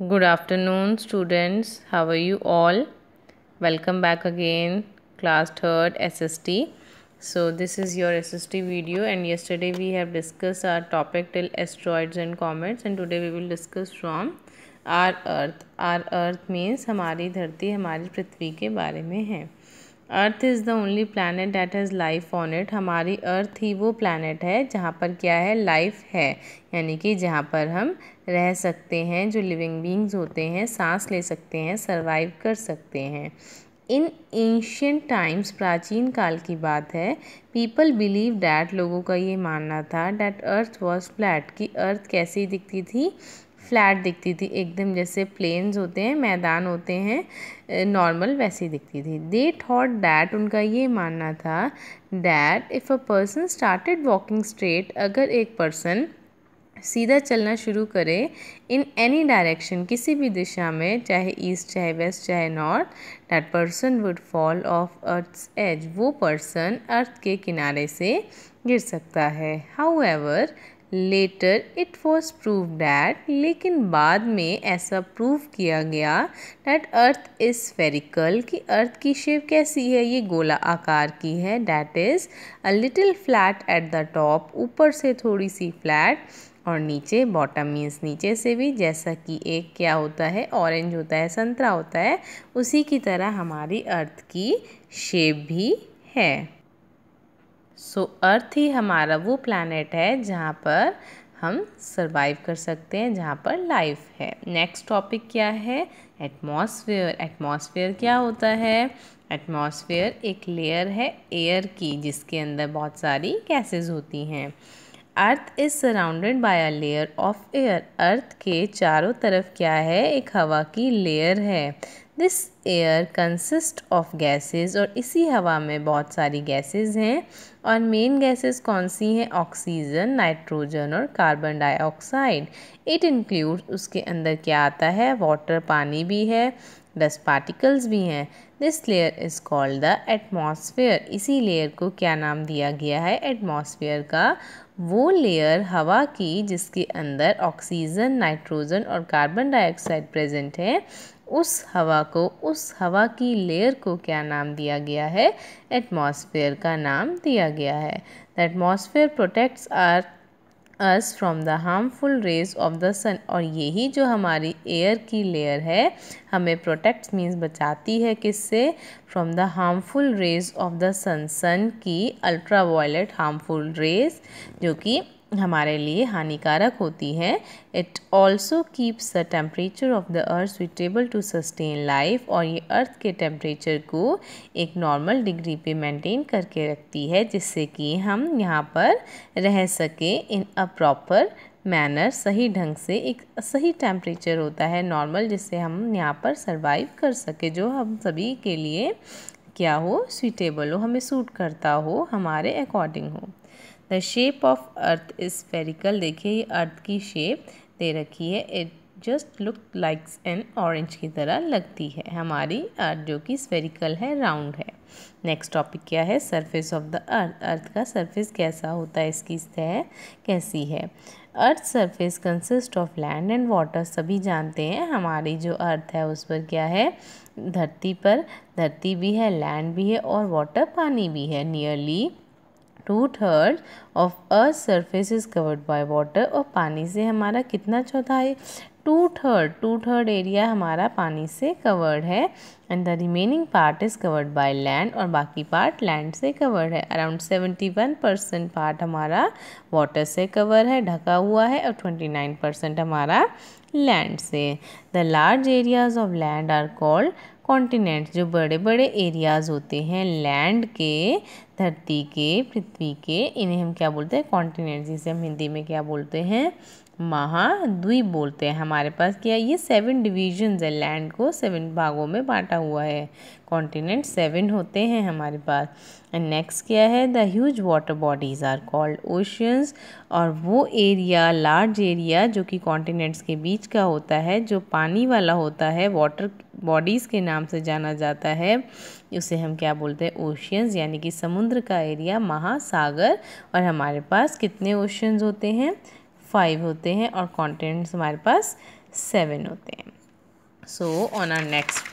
Good afternoon, students. How are you all? Welcome back again, class 3rd SST. So, this is your SST video, and yesterday we have discussed our topic till asteroids and comets, and today we will discuss from our Earth. Our Earth means हमारी धरती हमारी पृथ्वी के बारे में है earth is the only planet that has life on it हमारी earth ही वो planet है जहाँ पर क्या है लाइफ है यानी कि जहाँ पर हम रह सकते हैं जो लिविंग बींग्स होते हैं सांस ले सकते हैं सर्वाइव कर सकते हैं इन एंशियंट टाइम्स प्राचीन काल की बात है पीपल बिलीव डैट लोगों का ये मानना था डैट अर्थ वॉज फ्लैट कि अर्थ कैसी दिखती थी फ्लैट दिखती थी एकदम जैसे प्लेन्स होते हैं मैदान होते हैं नॉर्मल वैसी दिखती थी दे थॉट डैट उनका ये मानना था that if a person started walking straight अगर एक पर्सन सीधा चलना शुरू करे इन एनी डायरेक्शन किसी भी दिशा में चाहे ईस्ट चाहे वेस्ट चाहे north that person would fall off earth's edge वो पर्सन अर्थ के किनारे से गिर सकता है however later it was prove that लेकिन बाद में ऐसा प्रूव किया गया डैट अर्थ इज फेरिकल कि अर्थ की शेप कैसी है ये गोला आकार की है that is a little flat at the top ऊपर से थोड़ी सी फ्लैट और नीचे बॉटम मीन्स नीचे से भी जैसा कि एक क्या होता है ऑरेंज होता है संतरा होता है उसी की तरह हमारी अर्थ की शेप भी है सो अर्थ ही हमारा वो प्लानट है जहाँ पर हम सर्वाइव कर सकते हैं जहाँ पर लाइफ है नेक्स्ट टॉपिक क्या है एटमॉस्फेयर एटमॉस्फेयर क्या होता है एटमॉस्फेयर एक लेयर है एयर की जिसके अंदर बहुत सारी गैसेस होती हैं earth is surrounded by a layer of air earth के चारों तरफ क्या है एक हवा की लेयर है this air consist of gases और इसी हवा में बहुत सारी गैसेस हैं और मेन गैसेस कौन सी हैं ऑक्सीजन नाइट्रोजन और कार्बन डाइऑक्साइड इट इंक्लूड उसके अंदर क्या आता है वाटर पानी भी है डस्ट पार्टिकल्स भी हैं this layer is called the atmosphere इसी लेयर को क्या नाम दिया गया है एटमॉस्फेयर का वो लेयर हवा की जिसके अंदर ऑक्सीजन नाइट्रोजन और कार्बन डाइऑक्साइड प्रेजेंट है उस हवा को उस हवा की लेयर को क्या नाम दिया गया है एटमॉस्फेयर का नाम दिया गया है the atmosphere protects are us from the harmful rays of the sun और यही जो हमारी एयर की लेयर है हमें प्रोटेक्ट मीन्स बचाती है किससे from the harmful rays of the sun sun की अल्ट्रा वायलेट हार्मफुल रेज जो कि हमारे लिए हानिकारक होती है it also keeps the temperature of the earth suitable to sustain life और ये अर्थ के टेम्परेचर को एक नॉर्मल डिग्री पे मेंटेन करके रखती है जिससे कि हम यहाँ पर रह सकें इन अ प्रॉपर मैनर सही ढंग से एक सही टेम्परेचर होता है नॉर्मल जिससे हम यहाँ पर सर्वाइव कर सके जो हम सभी के लिए क्या हो सुइटेबल हो हमें सूट करता हो हमारे अकॉर्डिंग हो the shape of earth is spherical देखिए ये अर्थ की शेप दे रखी है it just look likes an orange की तरह लगती है हमारी अर्थ जो कि स्फेरिकल है राउंड है नेक्स्ट टॉपिक क्या है surface of the earth earth का सरफेस कैसा होता है इसकी सतह कैसी है earth surface consist of land and water सभी जानते हैं हमारी जो अर्थ है उस पर क्या है धरती पर धरती भी है लैंड भी है और वाटर पानी भी है nearly two third of earth surface is covered by water और पानी से हमारा कितना चौथा है two third two third area हमारा पानी से कवर्ड है and the remaining part is covered by land और बाकी पार्ट लैंड से कवर्ड है around seventy one percent part हमारा वाटर से कवर है ढका हुआ है और ट्वेंटी नाइन परसेंट हमारा लैंड से the large areas of land are called continent जो बड़े बड़े एरियाज़ होते हैं लैंड के धरती के पृथ्वी के इन्हें हम क्या बोलते हैं कॉन्टिनेंट जिसे हम हिंदी में क्या बोलते हैं महाद्वीप बोलते हैं हमारे पास क्या ये सेवन डिवीजन्स है लैंड को सेवन भागों में बांटा हुआ है कॉन्टिनेंट सेवन होते हैं हमारे पास एंड नेक्स्ट क्या है the huge water bodies are called oceans और वो एरिया लार्ज एरिया जो कि कॉन्टिनेंट्स के बीच का होता है जो पानी वाला होता है वाटर बॉडीज़ के नाम से जाना जाता है उसे हम क्या बोलते हैं ओशियंस यानी कि समुद्र का एरिया महासागर और हमारे पास कितने ओशियंस होते हैं फाइव होते हैं और कॉन्टिनेंट्स हमारे पास सेवन होते हैं सो ऑन आर नेक्स्ट